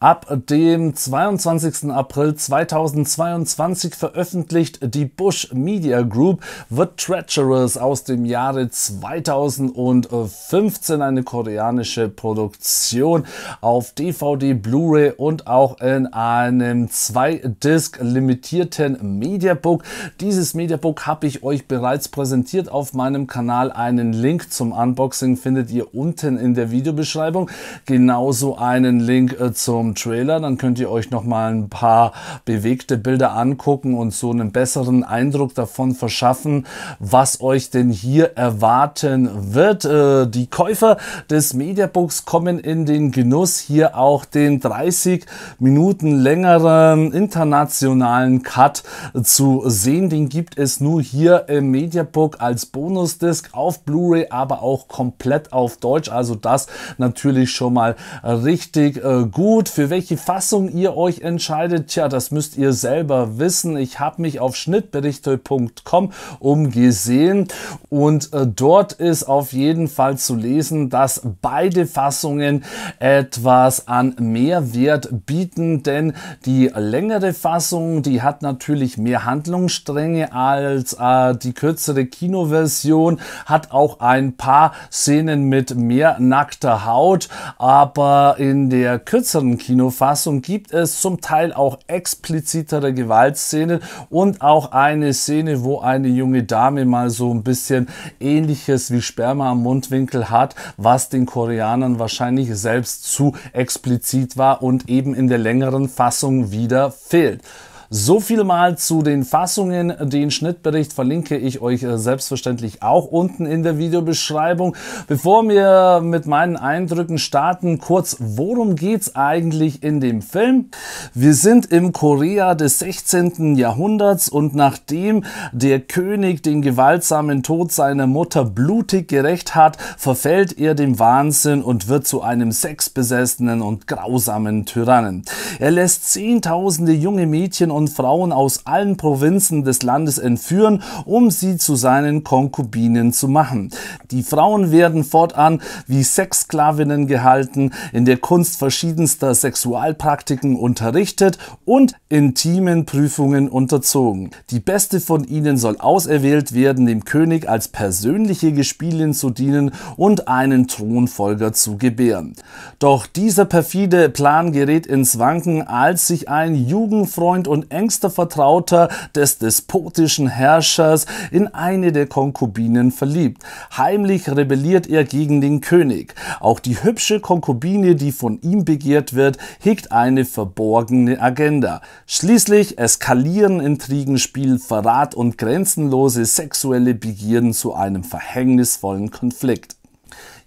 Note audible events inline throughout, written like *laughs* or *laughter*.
Ab dem 22. April 2022 veröffentlicht die Bush Media Group The Treacherous aus dem Jahre 2015, eine koreanische Produktion auf DVD, Blu-ray und auch in einem 2-Disc limitierten Mediabook. Dieses Mediabook habe ich euch bereits präsentiert auf meinem Kanal. Einen Link zum Unboxing findet ihr unten in der Videobeschreibung. Genauso einen Link äh, zum vom Trailer, dann könnt ihr euch noch mal ein paar bewegte Bilder angucken und so einen besseren Eindruck davon verschaffen, was euch denn hier erwarten wird. Äh, die Käufer des Mediabooks kommen in den Genuss, hier auch den 30 Minuten längeren internationalen Cut zu sehen. Den gibt es nur hier im Mediabook als Bonusdisk auf Blu-ray, aber auch komplett auf Deutsch. Also das natürlich schon mal richtig äh, gut. Für welche Fassung ihr euch entscheidet, tja, das müsst ihr selber wissen. Ich habe mich auf schnittberichte.com umgesehen und äh, dort ist auf jeden Fall zu lesen, dass beide Fassungen etwas an Mehrwert bieten, denn die längere Fassung, die hat natürlich mehr Handlungsstränge als äh, die kürzere Kinoversion, hat auch ein paar Szenen mit mehr nackter Haut, aber in der kürzeren Kinoversion Kinofassung gibt es zum Teil auch explizitere Gewaltszenen und auch eine Szene, wo eine junge Dame mal so ein bisschen ähnliches wie Sperma am Mundwinkel hat, was den Koreanern wahrscheinlich selbst zu explizit war und eben in der längeren Fassung wieder fehlt. So viel mal zu den Fassungen. Den Schnittbericht verlinke ich euch äh, selbstverständlich auch unten in der Videobeschreibung. Bevor wir mit meinen Eindrücken starten, kurz, worum geht's eigentlich in dem Film? Wir sind im Korea des 16. Jahrhunderts und nachdem der König den gewaltsamen Tod seiner Mutter blutig gerecht hat, verfällt er dem Wahnsinn und wird zu einem sexbesessenen und grausamen Tyrannen. Er lässt zehntausende junge Mädchen und Frauen aus allen Provinzen des Landes entführen, um sie zu seinen Konkubinen zu machen. Die Frauen werden fortan wie Sexsklavinnen gehalten, in der Kunst verschiedenster Sexualpraktiken unterrichtet und intimen Prüfungen unterzogen. Die beste von ihnen soll auserwählt werden, dem König als persönliche Gespielin zu dienen und einen Thronfolger zu gebären. Doch dieser perfide Plan gerät ins Wanken, als sich ein Jugendfreund und engster Vertrauter des despotischen Herrschers in eine der Konkubinen verliebt. Heimlich rebelliert er gegen den König. Auch die hübsche Konkubine, die von ihm begehrt wird, hegt eine verborgene Agenda. Schließlich eskalieren Intrigenspiel, Verrat und grenzenlose sexuelle Begierden zu einem verhängnisvollen Konflikt.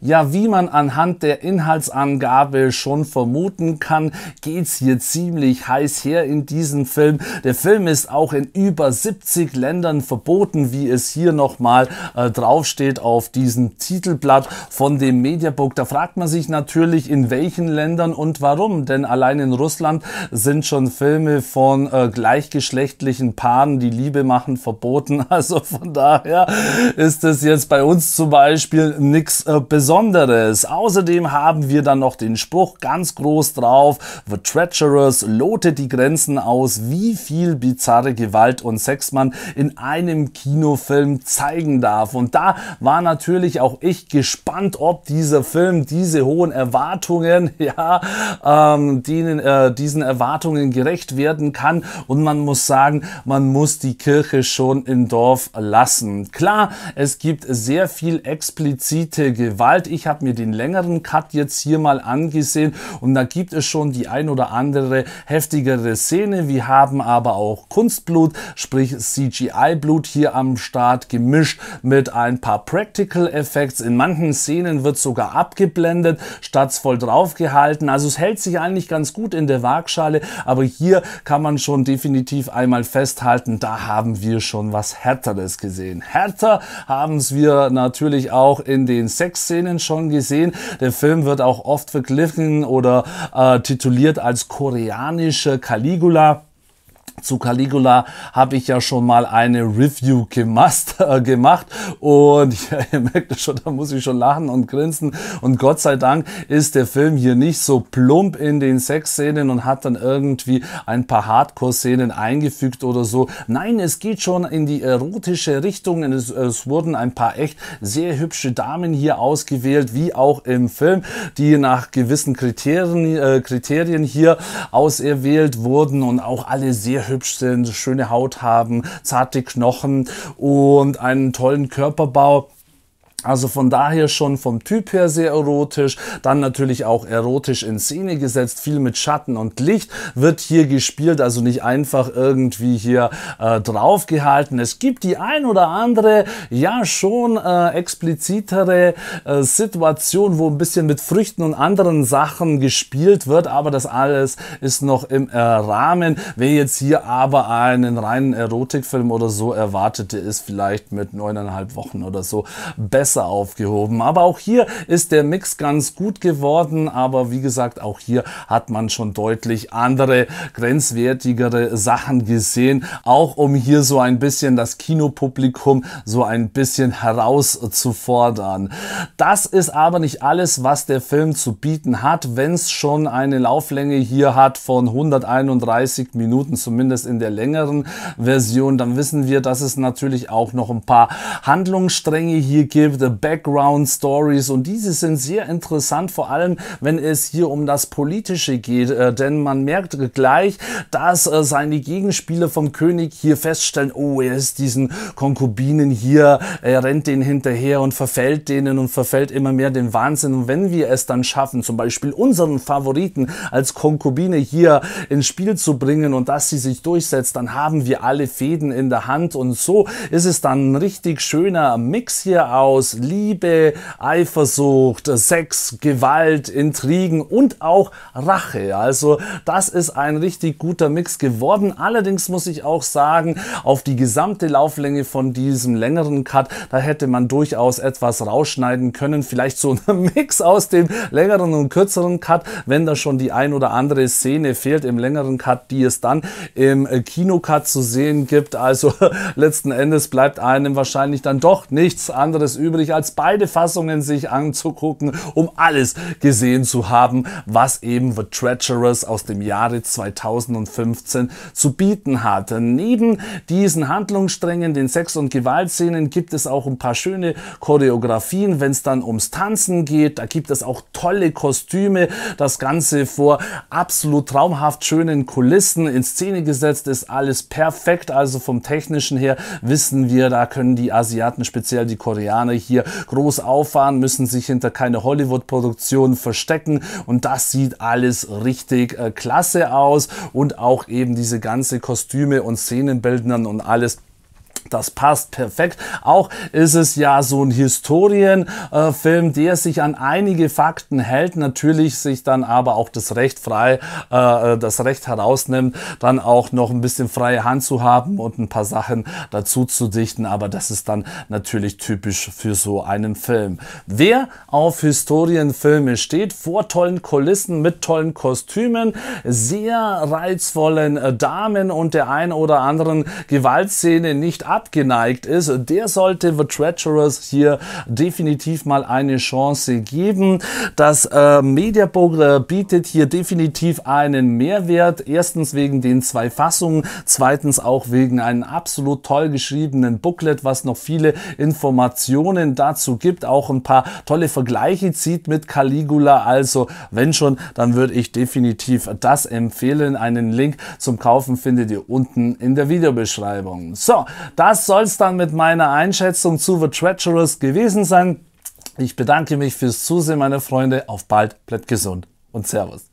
Ja, wie man anhand der Inhaltsangabe schon vermuten kann, geht's hier ziemlich heiß her in diesem Film. Der Film ist auch in über 70 Ländern verboten, wie es hier nochmal äh, draufsteht auf diesem Titelblatt von dem Mediabook. Da fragt man sich natürlich, in welchen Ländern und warum. Denn allein in Russland sind schon Filme von äh, gleichgeschlechtlichen Paaren, die Liebe machen, verboten. *laughs* Also von daher ist es jetzt bei uns zum Beispiel nichts äh, Besonderes. Besonderes. Außerdem haben wir dann noch den Spruch ganz groß drauf, The Treacherous lotet die Grenzen aus, wie viel bizarre Gewalt und Sex man in einem Kinofilm zeigen darf. Und da war natürlich auch ich gespannt, ob dieser Film diese hohen Erwartungen, *laughs* ja, ähm, denen, äh, diesen Erwartungen gerecht werden kann. Und man muss sagen, man muss die Kirche schon im Dorf lassen. Klar, es gibt sehr viel explizite Gewalt, bezahlt. Ich habe mir den längeren Cut jetzt hier mal angesehen und da gibt es schon die ein oder andere heftigere Szene. Wir haben aber auch Kunstblut, sprich CGI-Blut hier am Start gemischt mit ein paar Practical Effects. In manchen Szenen wird sogar abgeblendet, statt voll draufgehalten. Also es hält sich eigentlich ganz gut in der Waagschale, aber hier kann man schon definitiv einmal festhalten, da haben wir schon was Härteres gesehen. Härter haben es wir natürlich auch in den Sexszenen Szenen schon gesehen. Der Film wird auch oft verglichen oder äh, tituliert als koreanischer Caligula. Zu Caligula habe ich ja schon mal eine Review gemacht, äh, gemacht und *laughs* ja, ihr merkt es schon, da muss ich schon lachen und grinsen und Gott sei Dank ist der Film hier nicht so plump in den Sexszenen und hat dann irgendwie ein paar Hardcore-Szenen eingefügt oder so. Nein, es geht schon in die erotische Richtung. Es, es wurden ein paar echt sehr hübsche Damen hier ausgewählt, wie auch im Film, die nach gewissen Kriterien, äh, Kriterien hier auserwählt wurden und auch alle sehr hübsch hübsch sind, schöne Haut haben, zarte Knochen und einen tollen Körperbau also von daher schon vom Typ her sehr erotisch, dann natürlich auch erotisch in Szene gesetzt, viel mit Schatten und Licht wird hier gespielt, also nicht einfach irgendwie hier äh, draufgehalten. Es gibt die ein oder andere, ja schon äh, explizitere äh, Situation, wo ein bisschen mit Früchten und anderen Sachen gespielt wird, aber das alles ist noch im äh, Rahmen. Wer jetzt hier aber einen reinen Erotikfilm oder so erwartete, ist vielleicht mit neuneinhalb Wochen oder so besser besser aufgehoben. Aber auch hier ist der Mix ganz gut geworden. Aber wie gesagt, auch hier hat man schon deutlich andere, grenzwertigere Sachen gesehen. Auch um hier so ein bisschen das Kinopublikum so ein bisschen herauszufordern. Das ist aber nicht alles, was der Film zu bieten hat. Wenn es schon eine Lauflänge hier hat von 131 Minuten, zumindest in der längeren Version, dann wissen wir, dass es natürlich auch noch ein paar Handlungsstränge hier gibt verwickelte Background-Stories und diese sind sehr interessant, vor allem wenn es hier um das Politische geht, äh, denn man merkt gleich, dass äh, seine Gegenspieler vom König hier feststellen, oh, er ist diesen Konkubinen hier, er rennt denen hinterher und verfällt denen und verfällt immer mehr den Wahnsinn. Und wenn wir es dann schaffen, zum Beispiel unseren Favoriten als Konkubine hier ins Spiel zu bringen und dass sie sich durchsetzt, dann haben wir alle Fäden in der Hand und so ist es dann ein richtig schöner Mix hier aus Liebe, Eifersucht, Sex, Gewalt, Intrigen und auch Rache. Also das ist ein richtig guter Mix geworden. Allerdings muss ich auch sagen, auf die gesamte Lauflänge von diesem längeren Cut, da hätte man durchaus etwas rausschneiden können. Vielleicht so ein *laughs* Mix aus dem längeren und kürzeren Cut, wenn da schon die ein oder andere Szene fehlt im längeren Cut, die es dann im äh, Kinocut zu sehen gibt. Also *laughs* letzten Endes bleibt einem wahrscheinlich dann doch nichts anderes übrig natürlich als beide Fassungen sich anzugucken, um alles gesehen zu haben, was eben The Treacherous aus dem Jahre 2015 zu bieten hat. Neben diesen Handlungssträngen, den Sex- und Gewaltszenen, gibt es auch ein paar schöne Choreografien, wenn es dann ums Tanzen geht. Da gibt es auch tolle Kostüme. Das Ganze vor absolut traumhaft schönen Kulissen in Szene gesetzt ist alles perfekt. Also vom Technischen her wissen wir, da können die Asiaten, speziell die Koreaner, hier groß auffahren, müssen sich hinter keine Hollywood-Produktion verstecken und das sieht alles richtig äh, klasse aus und auch eben diese ganze Kostüme und Szenenbildnern und alles das passt perfekt. Auch ist es ja so ein Historienfilm, äh, der sich an einige Fakten hält, natürlich sich dann aber auch das Recht frei, äh, äh, das Recht herausnimmt, dann auch noch ein bisschen freie Hand zu haben und ein paar Sachen dazu zu dichten. Aber das ist dann natürlich typisch für so einen Film. Wer auf Historienfilme steht, vor tollen Kulissen, mit tollen Kostümen, sehr reizvollen äh, Damen und der ein oder anderen Gewaltszene nicht abgeneigt ist, der sollte The Treacherous hier definitiv mal eine Chance geben. Das äh, Mediabook äh, bietet hier definitiv einen Mehrwert. Erstens wegen den zwei Fassungen, zweitens auch wegen einem absolut toll geschriebenen Booklet, was noch viele Informationen dazu gibt, auch ein paar tolle Vergleiche zieht mit Caligula. Also wenn schon, dann würde ich definitiv das empfehlen. Einen Link zum Kaufen findet ihr unten in der Videobeschreibung. So, das soll es dann mit meiner Einschätzung zu The Treacherous gewesen sein. Ich bedanke mich fürs Zusehen, meine Freunde. Auf bald, bleibt gesund und Servus.